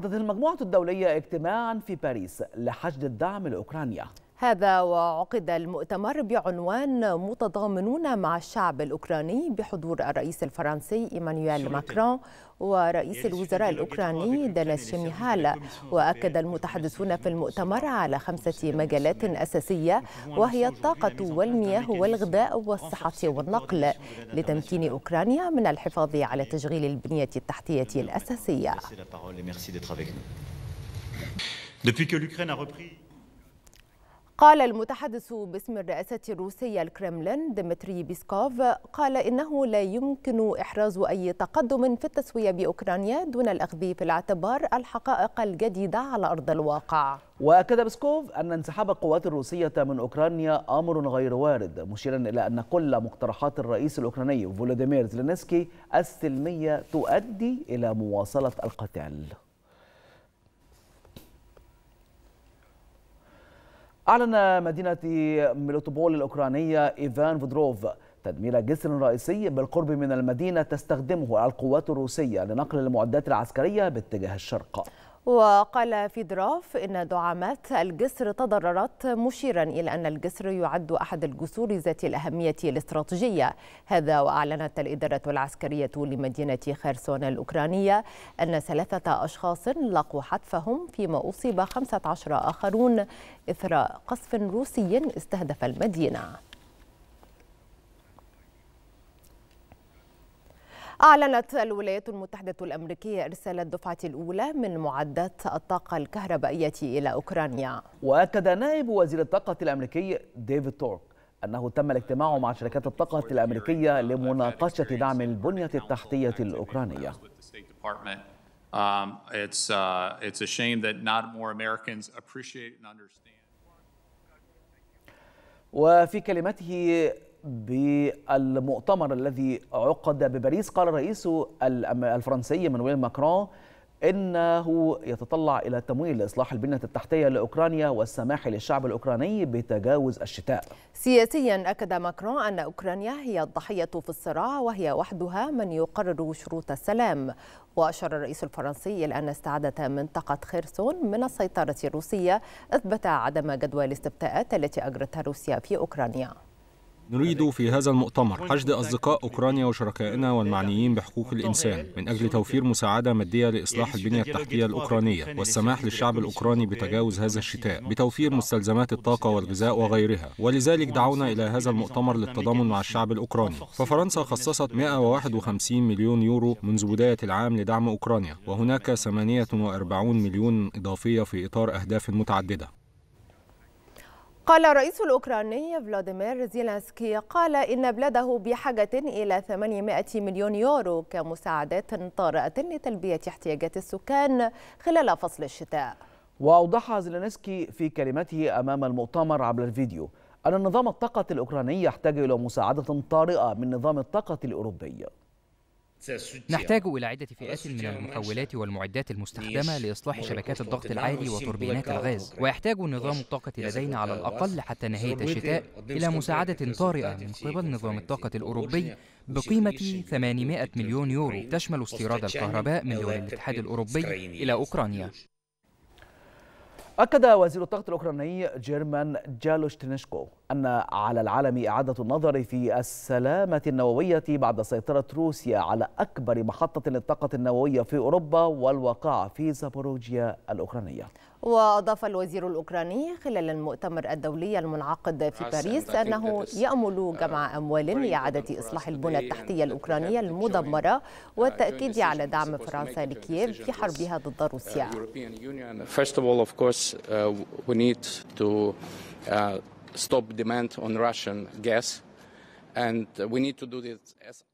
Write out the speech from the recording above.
عقدت المجموعة الدولية اجتماعا في باريس لحشد الدعم لأوكرانيا هذا وعقد المؤتمر بعنوان متضامنون مع الشعب الأوكراني بحضور الرئيس الفرنسي إيمانويل ماكرون ورئيس الوزراء الأوكراني دانيس شميهالا وأكد المتحدثون في المؤتمر على خمسة مجالات أساسية وهي الطاقة والمياه والغذاء والصحة والنقل لتمكين أوكرانيا من الحفاظ على تشغيل البنية التحتية الأساسية. قال المتحدث باسم الرئاسة الروسية الكرملين ديمتري بيسكوف قال إنه لا يمكن إحراز أي تقدم في التسوية بأوكرانيا دون الأخذ في الاعتبار الحقائق الجديدة على أرض الواقع وأكد بيسكوف أن انسحاب القوات الروسية من أوكرانيا أمر غير وارد مشيرا إلى أن كل مقترحات الرئيس الأوكراني فولوديمير زلينسكي السلمية تؤدي إلى مواصلة القتال أعلن مدينة ميلوتوبول الأوكرانية إيفان فودروف تدمير جسر رئيسي بالقرب من المدينة تستخدمه القوات الروسية لنقل المعدات العسكرية باتجاه الشرق وقال فيدراف إن دعامات الجسر تضررت مشيرا إلى أن الجسر يعد أحد الجسور ذات الأهمية الاستراتيجية هذا وأعلنت الإدارة العسكرية لمدينة خرسون الأوكرانية أن ثلاثة أشخاص لقوا حتفهم فيما أصيب 15 آخرون إثر قصف روسي استهدف المدينة أعلنت الولايات المتحدة الأمريكية إرسال الدفعة الأولى من معدات الطاقة الكهربائية إلى أوكرانيا وأكد نائب وزير الطاقة الأمريكي ديفيد تورك أنه تم الاجتماع مع شركات الطاقة الأمريكية لمناقشة دعم البنية التحتية الأوكرانية um, uh, وفي كلمته بالمؤتمر الذي عقد بباريس قال الرئيس الفرنسي مانويل ماكرون انه يتطلع الى تمويل لاصلاح البنيه التحتيه لاوكرانيا والسماح للشعب الاوكراني بتجاوز الشتاء. سياسيا اكد ماكرون ان اوكرانيا هي الضحيه في الصراع وهي وحدها من يقرر شروط السلام، واشار الرئيس الفرنسي الى ان استعاده منطقه خيرسون من السيطره الروسيه اثبت عدم جدوى الاستفتاءات التي اجرتها روسيا في اوكرانيا. نريد في هذا المؤتمر حشد أصدقاء أوكرانيا وشركائنا والمعنيين بحقوق الإنسان من أجل توفير مساعدة مادية لإصلاح البنية التحتية الأوكرانية والسماح للشعب الأوكراني بتجاوز هذا الشتاء بتوفير مستلزمات الطاقة والغذاء وغيرها ولذلك دعونا إلى هذا المؤتمر للتضامن مع الشعب الأوكراني ففرنسا خصصت 151 مليون يورو منذ بداية العام لدعم أوكرانيا وهناك 48 مليون إضافية في إطار أهداف متعددة قال الرئيس الأوكراني فلاديمير زيلانسكي قال إن بلاده بحاجة إلى 800 مليون يورو كمساعدات طارئة لتلبية احتياجات السكان خلال فصل الشتاء وأوضح زيلانسكي في كلمته أمام المؤتمر عبر الفيديو أن نظام الطاقة الأوكراني يحتاج إلى مساعدة طارئة من نظام الطاقة الأوروبي نحتاج إلى عدة فئات من المحولات والمعدات المستخدمة لإصلاح شبكات الضغط العالي وتوربينات الغاز ويحتاج نظام الطاقة لدينا على آه، الأقل حتى نهاية الشتاء إلى مساعدة طارئة من قبل نظام الطاقة الأوروبي بقيمة 800 مليون يورو تشمل استيراد الكهرباء من دول الاتحاد الأوروبي إلى أوكرانيا أكد وزير الطاقة الأوكراني جيرمان جالوش تنشكو أن على العالم إعادة النظر في السلامة النووية بعد سيطرة روسيا على أكبر محطة للطاقة النووية في أوروبا والواقعة في زابوروجيا الأوكرانية وأضاف الوزير الأوكراني خلال المؤتمر الدولي المنعقد في باريس أنه يأمل جمع uh, أموال لإعادة إصلاح البنى التحتية الأوكرانية المدمرة uh, والتأكيد على دعم فرنسا لكييف في حربها ضد روسيا. stop demand on Russian gas. And we need to do this as